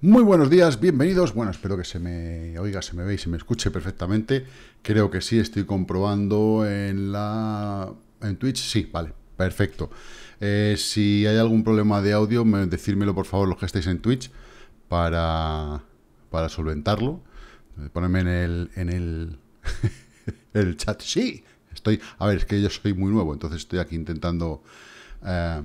Muy buenos días, bienvenidos. Bueno, espero que se me oiga, se me ve y se me escuche perfectamente. Creo que sí, estoy comprobando en la en Twitch. Sí, vale, perfecto. Eh, si hay algún problema de audio, me, decírmelo por favor los que estáis en Twitch para, para solventarlo. Eh, Póneme en el, en el, el chat. Sí, estoy... A ver, es que yo soy muy nuevo, entonces estoy aquí intentando... Eh,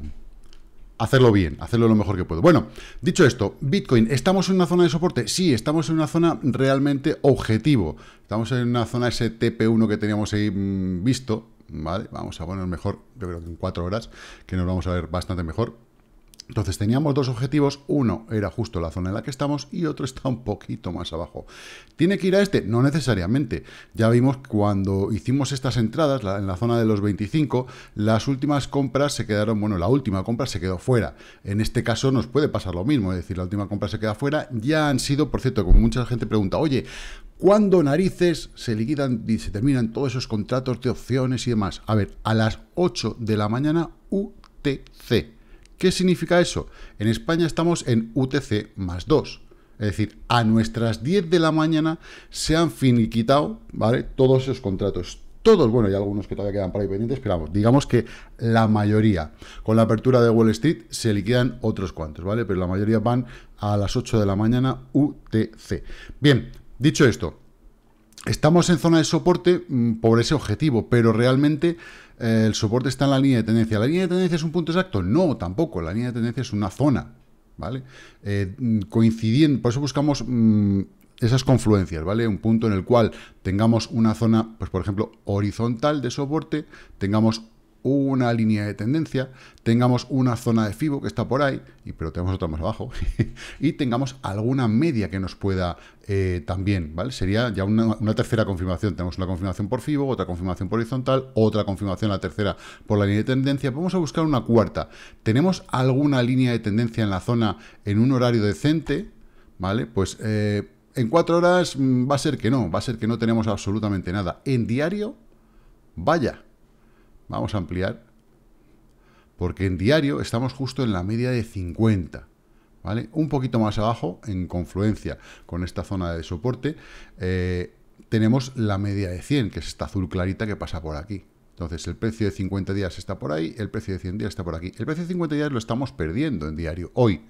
hacerlo bien, hacerlo lo mejor que puedo. Bueno, dicho esto, Bitcoin, ¿estamos en una zona de soporte? Sí, estamos en una zona realmente objetivo. Estamos en una zona STP1 que teníamos ahí mm, visto, ¿vale? Vamos a poner mejor, yo creo que en cuatro horas, que nos vamos a ver bastante mejor. Entonces teníamos dos objetivos, uno era justo la zona en la que estamos y otro está un poquito más abajo. ¿Tiene que ir a este? No necesariamente. Ya vimos cuando hicimos estas entradas en la zona de los 25, las últimas compras se quedaron, bueno, la última compra se quedó fuera. En este caso nos puede pasar lo mismo, es decir, la última compra se queda fuera. Ya han sido, por cierto, como mucha gente pregunta, oye, ¿Cuándo narices se liquidan y se terminan todos esos contratos de opciones y demás? A ver, a las 8 de la mañana UTC. ¿Qué significa eso? En España estamos en UTC más 2. Es decir, a nuestras 10 de la mañana se han finiquitado ¿vale? todos esos contratos. Todos, bueno, hay algunos que todavía quedan por ahí pendientes, pero digamos que la mayoría. Con la apertura de Wall Street se liquidan otros cuantos, ¿vale? Pero la mayoría van a las 8 de la mañana UTC. Bien, dicho esto, estamos en zona de soporte mm, por ese objetivo, pero realmente el soporte está en la línea de tendencia. ¿La línea de tendencia es un punto exacto? No, tampoco. La línea de tendencia es una zona, ¿vale? Eh, por eso buscamos mm, esas confluencias, ¿vale? Un punto en el cual tengamos una zona, pues por ejemplo, horizontal de soporte, tengamos una línea de tendencia, tengamos una zona de FIBO que está por ahí, y, pero tenemos otra más abajo, y tengamos alguna media que nos pueda eh, también, ¿vale? Sería ya una, tercera confirmación. Tenemos una confirmación por FIBO, otra confirmación por horizontal, otra confirmación, la tercera por la línea de tendencia. Vamos a buscar una cuarta. ¿Tenemos alguna línea de tendencia en la zona en un horario decente? ¿Vale? Pues... Eh, en cuatro horas mm, va a ser que no, va a ser que no tenemos absolutamente nada. En diario, vaya, Vamos a ampliar. Porque en diario estamos justo en la media de 50. ¿Vale? Un poquito más abajo, en confluencia con esta zona de soporte, eh, tenemos la media de 100, que es esta azul clarita que pasa por aquí. Entonces, el precio de 50 días está por ahí, el precio de 100 días está por aquí. El precio de 50 días lo estamos perdiendo en diario, hoy,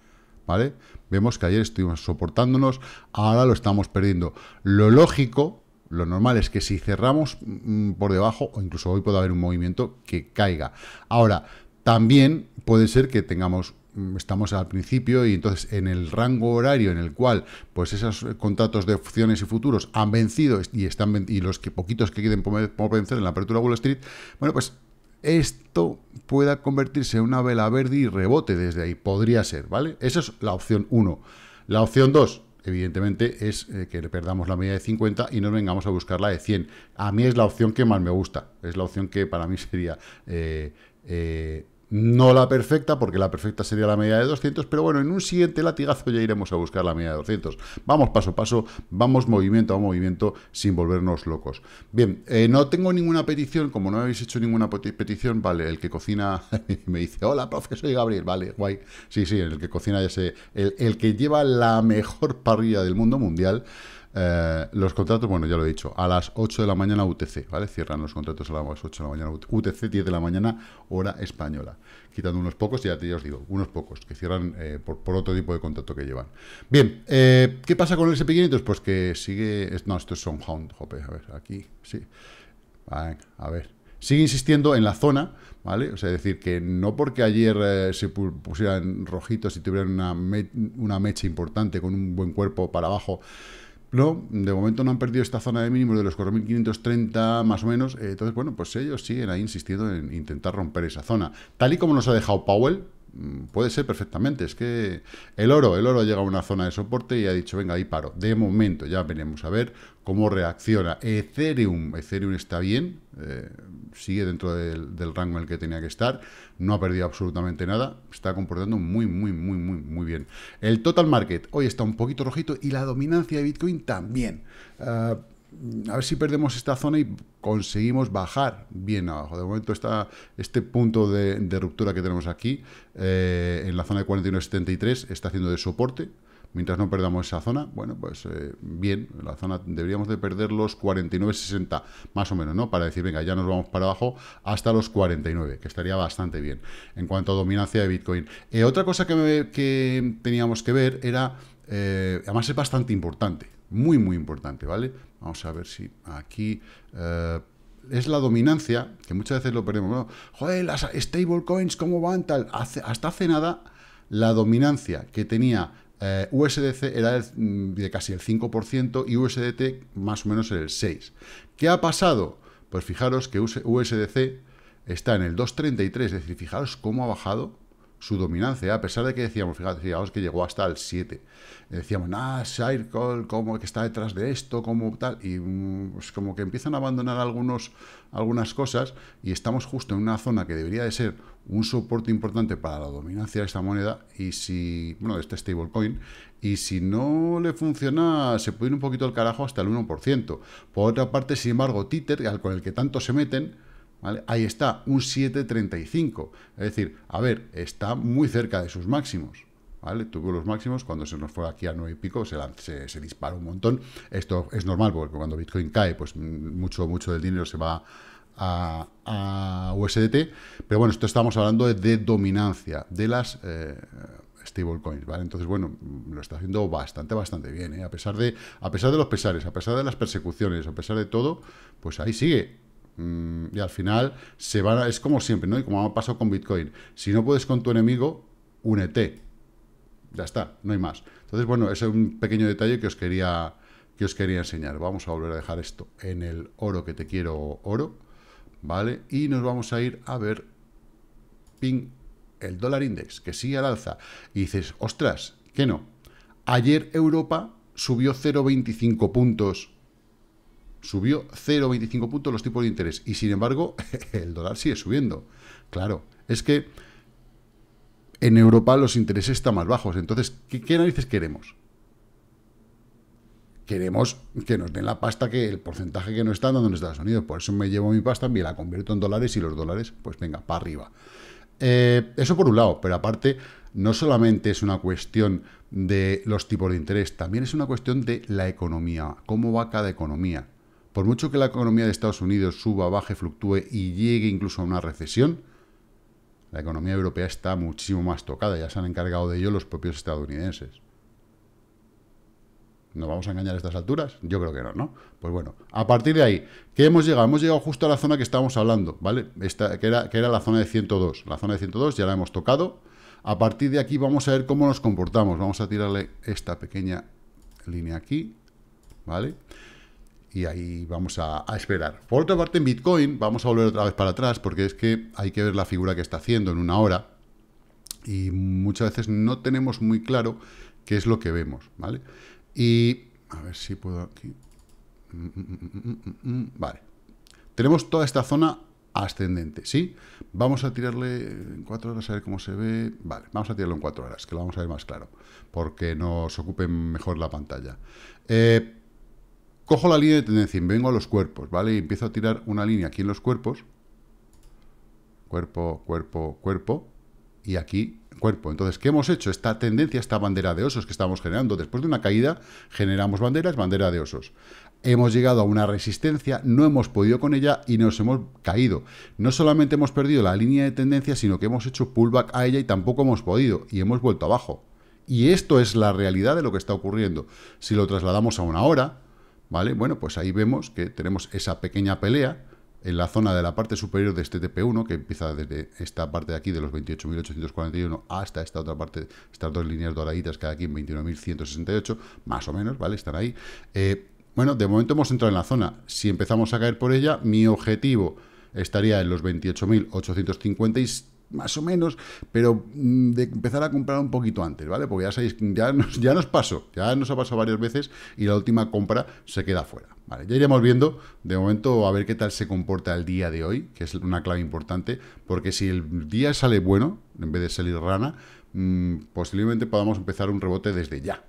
¿vale? Vemos que ayer estuvimos soportándonos, ahora lo estamos perdiendo. Lo lógico lo normal es que si cerramos mm, por debajo, o incluso hoy puede haber un movimiento que caiga. Ahora, también puede ser que tengamos mm, estamos al principio y entonces en el rango horario en el cual pues esos contratos de opciones y futuros han vencido y están y los que poquitos que queden por vencer en la apertura Wall Street, bueno, pues esto pueda convertirse en una vela verde y rebote desde ahí, podría ser, ¿vale? Esa es la opción 1. La opción 2, evidentemente, es eh, que le perdamos la media de 50 y nos vengamos a buscar la de 100. A mí es la opción que más me gusta, es la opción que para mí sería eh, eh, no la perfecta, porque la perfecta sería la media de 200, pero bueno, en un siguiente latigazo ya iremos a buscar la media de 200. Vamos paso a paso, vamos movimiento a movimiento sin volvernos locos. Bien, eh, no tengo ninguna petición, como no habéis hecho ninguna petición, vale, el que cocina me dice, hola, profe, soy Gabriel, vale, guay. Sí, sí, el que cocina ya sé, el, el que lleva la mejor parrilla del mundo mundial, eh, los contratos, bueno, ya lo he dicho, a las 8 de la mañana UTC, ¿vale? Cierran los contratos a las 8 de la mañana UTC, 10 de la mañana, hora española. Quitando unos pocos, ya, ya os digo, unos pocos que cierran eh, por, otro tipo de contrato que llevan. Bien, eh, ¿qué pasa con el SP500? Pues que sigue... No, esto es hound jope, a ver, aquí, sí. Ah, a ver. Sigue insistiendo en la zona, ¿vale? O sea, decir, que no porque ayer se pusieran rojitos y tuvieran una, una mecha importante con un buen cuerpo para abajo, no, de momento no han perdido esta zona de mínimos de los 4.530 más o menos. Eh, entonces, bueno, pues ellos siguen ahí insistido en intentar romper esa zona. Tal y como nos ha dejado Powell, Mm, puede ser perfectamente, es que el oro, el oro ha llegado a una zona de soporte y ha dicho, venga, ahí paro. De momento, ya venimos a ver cómo reacciona. Ethereum, Ethereum está bien, eh, sigue dentro del, rango en el que tenía que estar, no ha perdido absolutamente nada, está comportando muy, muy, muy, muy, muy bien. El total market hoy está un poquito rojito y la dominancia de Bitcoin también. Ah, a ver si perdemos esta zona y conseguimos bajar bien abajo. De momento está este punto de, ruptura que tenemos aquí, eh, en la zona de 41.73, está haciendo de soporte. Mientras no perdamos esa zona, bueno, pues eh, bien, la zona deberíamos de perder los 49.60, más o menos, ¿no? Para decir, venga, ya nos vamos para abajo hasta los 49, que estaría bastante bien en cuanto a dominancia de Bitcoin. Eh, otra cosa que, que, teníamos que ver era, además es bastante importante, muy, muy importante, ¿vale? Vamos a ver si aquí... Eh, es la dominancia, que muchas veces lo perdemos. joder, las stablecoins, ¿cómo van? Tal. hasta hace nada, la dominancia que tenía eh, USDC era mm, de casi el 5% y USDT más o menos el 6%. ¿Qué ha pasado? Pues fijaros que USDC está en el 2.33, es decir, fijaros cómo ha bajado su dominancia, a pesar de que decíamos, fíjate, fijaos que llegó hasta el 7. Decíamos, ah, Circle, como que está detrás de esto, cómo tal, y mm, es pues como que empiezan a abandonar algunos, algunas cosas y estamos justo en una zona que debería de ser un soporte importante para la dominancia de esta moneda y si, bueno, de este stablecoin, y si no le funciona, se puede ir un poquito el carajo hasta el 1%. Por otra parte, sin embargo, Tether, con el que tanto se meten, Ahí está, un 7.35. Es decir, a ver, está muy cerca de sus máximos. ¿Vale? Tuvo los máximos, cuando se nos fue aquí a 9 y pico, se, disparó un montón. Esto es normal, porque cuando Bitcoin cae, pues mm, mucho, mucho del dinero se va a, USDT, pero bueno, esto estamos hablando de, dominancia de las eh, stablecoins, ¿vale? Entonces, bueno, lo está haciendo bastante, bastante bien, ¿eh? a, pesar de, a pesar de los pesares, a pesar de las persecuciones, a pesar de todo, pues ahí sigue, Mm, y al final se van es como siempre, ¿no? Y como ha pasado con Bitcoin. Si no puedes con tu enemigo, únete. Ya está, no hay más. Entonces, bueno, ese es un pequeño detalle que os quería que os quería enseñar. Vamos a volver a dejar esto en el oro que te quiero oro, ¿vale? Y nos vamos a ir a ver ping el dólar index, que sigue al alza. Y dices, "Ostras, que no. Ayer Europa subió 0.25 puntos Subió 0,25 puntos los tipos de interés. Y sin embargo, el dólar sigue subiendo. Claro, es que en Europa los intereses están más bajos. Entonces, ¿qué, narices queremos? Queremos que nos den la pasta, que el porcentaje que nos están dando en Estados Unidos. Por eso me llevo mi pasta, y la convierto en dólares y los dólares, pues venga, para arriba. Eh, eso por un lado, pero aparte, no solamente es una cuestión de los tipos de interés, también es una cuestión de la economía, cómo va cada economía por mucho que la economía de Estados Unidos suba, baje, fluctúe y llegue incluso a una recesión, la economía europea está muchísimo más tocada, ya se han encargado de ello los propios estadounidenses. ¿Nos vamos a engañar a estas alturas? Yo creo que no, ¿no? Pues bueno, a partir de ahí, ¿qué hemos llegado? Hemos llegado justo a la zona que estábamos hablando, ¿vale? Esta, que, era, que era la zona de 102. La zona de 102 ya la hemos tocado. A partir de aquí vamos a ver cómo nos comportamos. Vamos a tirarle esta pequeña línea aquí, ¿vale? vale y ahí vamos a, esperar. Por otra parte, en Bitcoin vamos a volver otra vez para atrás porque es que hay que ver la figura que está haciendo en una hora y muchas veces no tenemos muy claro qué es lo que vemos, ¿vale? Y a ver si puedo aquí... Vale. Tenemos toda esta zona ascendente, ¿sí? Vamos a tirarle en cuatro horas a ver cómo se ve. Vale, vamos a tirarlo en cuatro horas, que lo vamos a ver más claro, porque nos ocupe mejor la pantalla. Eh, cojo la línea de tendencia y vengo a los cuerpos, ¿vale? Y empiezo a tirar una línea aquí en los cuerpos. Cuerpo, cuerpo, cuerpo. Y aquí, cuerpo. Entonces, ¿qué hemos hecho? Esta tendencia, esta bandera de osos que estamos generando. Después de una caída, generamos banderas, bandera de osos. Hemos llegado a una resistencia, no hemos podido con ella y nos hemos caído. No solamente hemos perdido la línea de tendencia, sino que hemos hecho pullback a ella y tampoco hemos podido. Y hemos vuelto abajo. Y esto es la realidad de lo que está ocurriendo. Si lo trasladamos a una hora, bueno, pues ahí vemos que tenemos esa pequeña pelea en la zona de la parte superior de este TP1, que empieza desde esta parte de aquí de los 28.841 hasta esta otra parte, estas dos líneas doraditas que aquí en 29.168, más o menos, ¿vale? Están ahí. Eh, bueno, de momento hemos entrado en la zona. Si empezamos a caer por ella, mi objetivo estaría en los y más o menos, pero mm, de empezar a comprar un poquito antes, ¿vale? Porque ya sabéis, ya nos, ya nos pasó, ya nos ha pasado varias veces y la última compra se queda fuera, ¿vale? Ya iremos viendo, de momento, a ver qué tal se comporta el día de hoy, que es una clave importante, porque si el día sale bueno, en vez de salir rana, mm, posiblemente podamos empezar un rebote desde ya,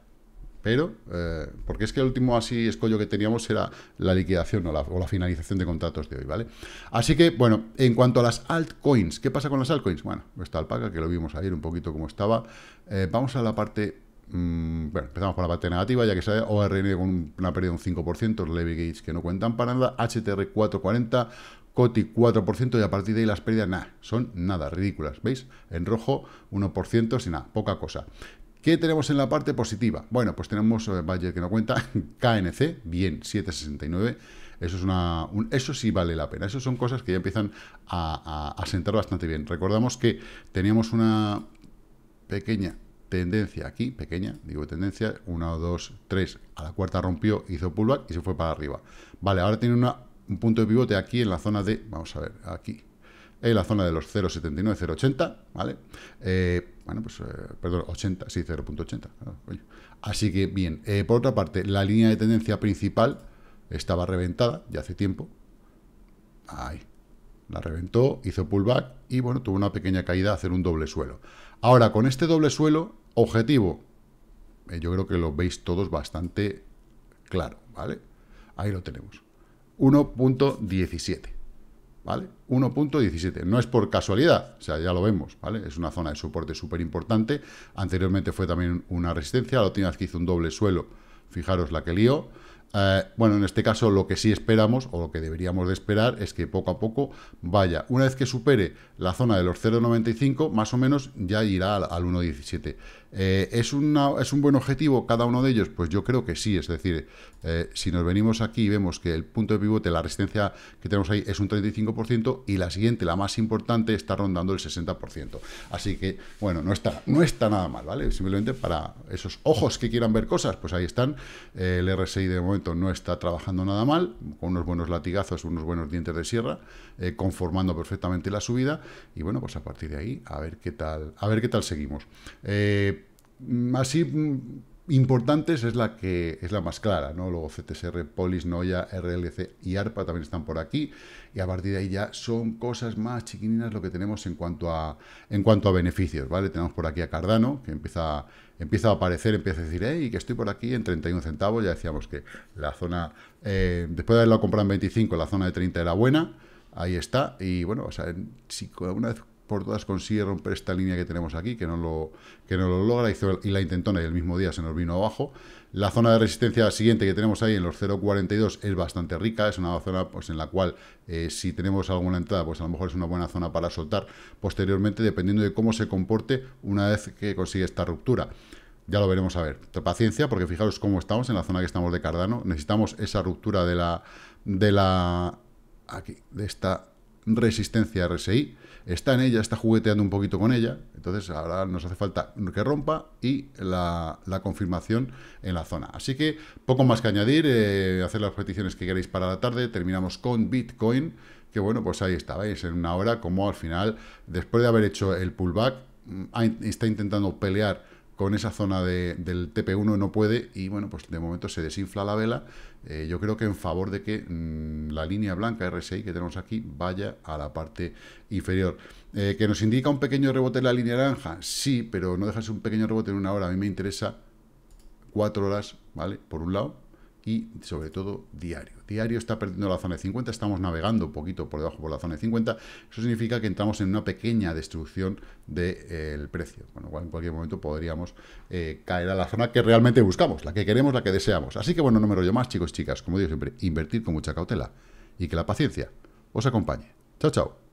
pero eh, porque es que el último así escollo que teníamos era la liquidación o la, finalización de contratos de hoy, ¿vale? Así que, bueno, en cuanto a las altcoins, ¿qué pasa con las altcoins? Bueno, esta alpaca que lo vimos ayer un poquito como estaba, eh, vamos a la parte, mm, bueno, empezamos por la parte negativa, ya que sale ORN con una pérdida de un 5%, Levy Gates que no cuentan para nada, HTR 440, COTI 4% y a partir de ahí las pérdidas, nada, son nada, ridículas, ¿veis? En rojo 1%, sin nada, poca cosa. ¿Qué tenemos en la parte positiva? Bueno, pues tenemos eh, Bayer que no cuenta, KNC, bien, 769. Eso, es una, eso sí vale la pena. Esas son cosas que ya empiezan a, sentar bastante bien. Recordamos que teníamos una pequeña tendencia aquí, pequeña, digo tendencia, 1, 2, 3, a la cuarta rompió, hizo pullback y se fue para arriba. Vale, ahora tiene un punto de pivote aquí en la zona de, vamos a ver, aquí, en la zona de los 0,79, 0,80, ¿vale? Eh, bueno, pues, eh, perdón, 80, sí, 0.80. Ah, Así que, bien, eh, por otra parte, la línea de tendencia principal estaba reventada ya hace tiempo. Ahí, la reventó, hizo pullback y, bueno, tuvo una pequeña caída a hacer un doble suelo. Ahora, con este doble suelo, objetivo, eh, yo creo que lo veis todos bastante claro, ¿vale? Ahí lo tenemos. 1.17. ¿vale? 1.17, no es por casualidad, o sea, ya lo vemos, ¿vale? Es una zona de soporte súper importante, anteriormente fue también una resistencia, la última vez que hizo un doble suelo, fijaros la que lío, eh, bueno, en este caso lo que sí esperamos o lo que deberíamos de esperar es que poco a poco vaya. Una vez que supere la zona de los 0,95, más o menos ya irá al, 1,17. Eh, ¿es, ¿Es un buen objetivo cada uno de ellos? Pues yo creo que sí. Es decir, eh, si nos venimos aquí y vemos que el punto de pivote, la resistencia que tenemos ahí es un 35% y la siguiente, la más importante, está rondando el 60%. Así que, bueno, no está, no está nada mal, ¿vale? Simplemente para esos ojos que quieran ver cosas, pues ahí están. el RSI de momento no está trabajando nada mal, con unos buenos latigazos, unos buenos dientes de sierra, eh, conformando perfectamente la subida. Y bueno, pues a partir de ahí, a ver qué tal, a ver qué tal seguimos. Eh, así mm, importantes es la que es la más clara, ¿no? Luego CTSR, Polis, Noya, RLC y ARPA también están por aquí y a partir de ahí ya son cosas más chiquininas lo que tenemos en cuanto a en cuanto a beneficios, ¿vale? Tenemos por aquí a Cardano, que empieza empieza a aparecer, empieza a decir, hey, que estoy por aquí en 31 centavos, ya decíamos que la zona, eh, después de haberlo comprado en 25, la zona de 30 era buena, ahí está, y bueno, o sea, si una vez por todas consigue romper esta línea que tenemos aquí, que no lo, que no lo logra, hizo, y la intentó y el mismo día se nos vino abajo. La zona de resistencia siguiente que tenemos ahí en los 0.42 es bastante rica, es una zona pues, en la cual eh, si tenemos alguna entrada, pues a lo mejor es una buena zona para soltar posteriormente, dependiendo de cómo se comporte una vez que consigue esta ruptura. Ya lo veremos a ver. Paciencia, porque fijaros cómo estamos en la zona que estamos de Cardano. Necesitamos esa ruptura de la... De la aquí, de esta resistencia RSI, está en ella, está jugueteando un poquito con ella, entonces ahora nos hace falta que rompa y la, confirmación en la zona. Así que poco más que añadir, eh, hacer las peticiones que queréis para la tarde, terminamos con Bitcoin, que bueno, pues ahí está, veis, en una hora como al final, después de haber hecho el pullback, mm, está intentando pelear con esa zona de, del TP1 no puede y bueno, pues de momento se desinfla la vela. Eh, yo creo que en favor de que mm, la línea blanca RSI que tenemos aquí vaya a la parte inferior. Eh, ¿Que nos indica un pequeño rebote en la línea naranja? Sí, pero no dejas un pequeño rebote en una hora. A mí me interesa cuatro horas, ¿vale? Por un lado, y sobre todo diario. Diario está perdiendo la zona de 50, estamos navegando un poquito por debajo por la zona de 50, eso significa que entramos en una pequeña destrucción del eh, precio, con lo cual en cualquier momento podríamos eh, caer a la zona que realmente buscamos, la que queremos, la que deseamos. Así que bueno, no me rollo más chicos y chicas, como digo siempre, invertir con mucha cautela y que la paciencia os acompañe. Chao, chao.